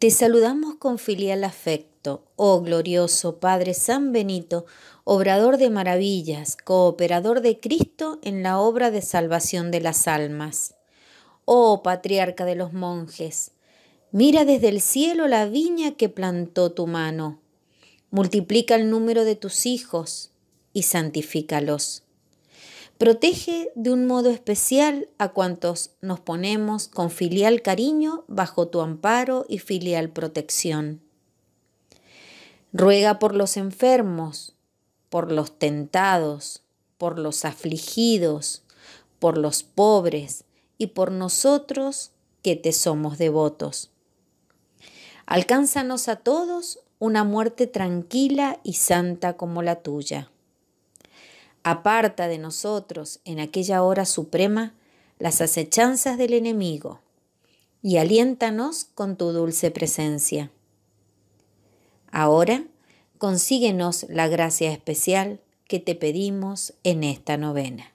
Te saludamos con filial afecto, oh glorioso Padre San Benito, obrador de maravillas, cooperador de Cristo en la obra de salvación de las almas. Oh patriarca de los monjes, mira desde el cielo la viña que plantó tu mano. Multiplica el número de tus hijos y santifícalos. Protege de un modo especial a cuantos nos ponemos con filial cariño bajo tu amparo y filial protección. Ruega por los enfermos, por los tentados, por los afligidos, por los pobres y por nosotros que te somos devotos. Alcánzanos a todos una muerte tranquila y santa como la tuya aparta de nosotros en aquella hora suprema las acechanzas del enemigo y aliéntanos con tu dulce presencia. Ahora, consíguenos la gracia especial que te pedimos en esta novena.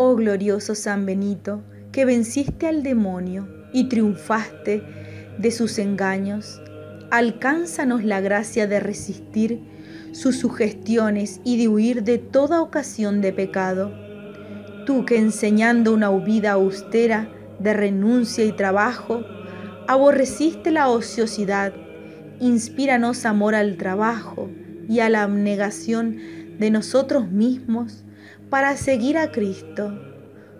Oh glorioso San Benito, que venciste al demonio y triunfaste de sus engaños, alcánzanos la gracia de resistir sus sugestiones y de huir de toda ocasión de pecado. Tú que enseñando una vida austera de renuncia y trabajo, aborreciste la ociosidad, inspíranos amor al trabajo y a la abnegación de nosotros mismos para seguir a Cristo.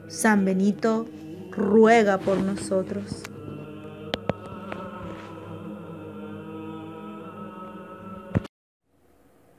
San Benito ruega por nosotros.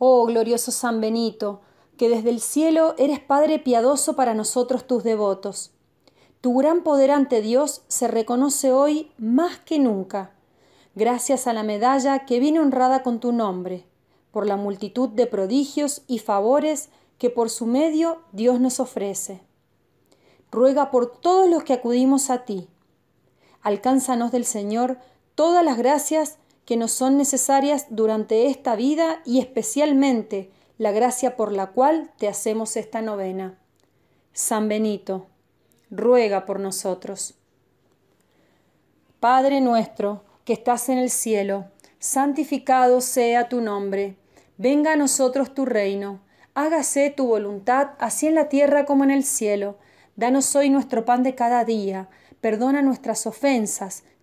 Oh glorioso San Benito, que desde el cielo eres Padre piadoso para nosotros tus devotos. Tu gran poder ante Dios se reconoce hoy más que nunca, gracias a la medalla que viene honrada con tu nombre, por la multitud de prodigios y favores que por su medio Dios nos ofrece. Ruega por todos los que acudimos a ti. Alcánzanos del Señor todas las gracias que nos son necesarias durante esta vida y especialmente la gracia por la cual te hacemos esta novena. San Benito, ruega por nosotros. Padre nuestro, que estás en el cielo, santificado sea tu nombre, venga a nosotros tu reino, hágase tu voluntad, así en la tierra como en el cielo. Danos hoy nuestro pan de cada día, perdona nuestras ofensas,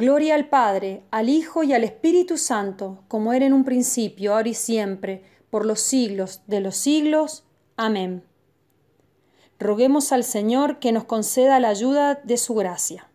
Gloria al Padre, al Hijo y al Espíritu Santo, como era en un principio, ahora y siempre, por los siglos de los siglos. Amén. Roguemos al Señor que nos conceda la ayuda de su gracia.